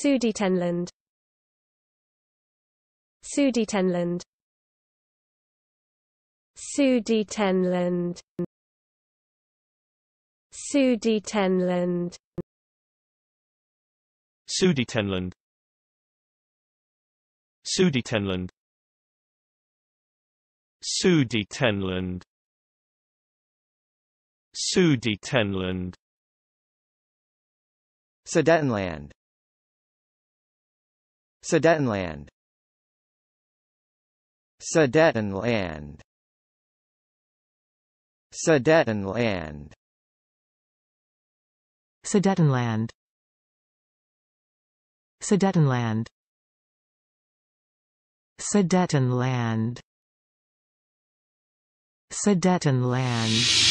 Sudetenland Sudetenland Sudetenland Sudetenland Sudetenland Sudetenland Sudetenland Sudetenland Sudetenland Sudetenland Sudetenland Sudetenland Sudetenland Sudetenland Sudetenland Sudetenland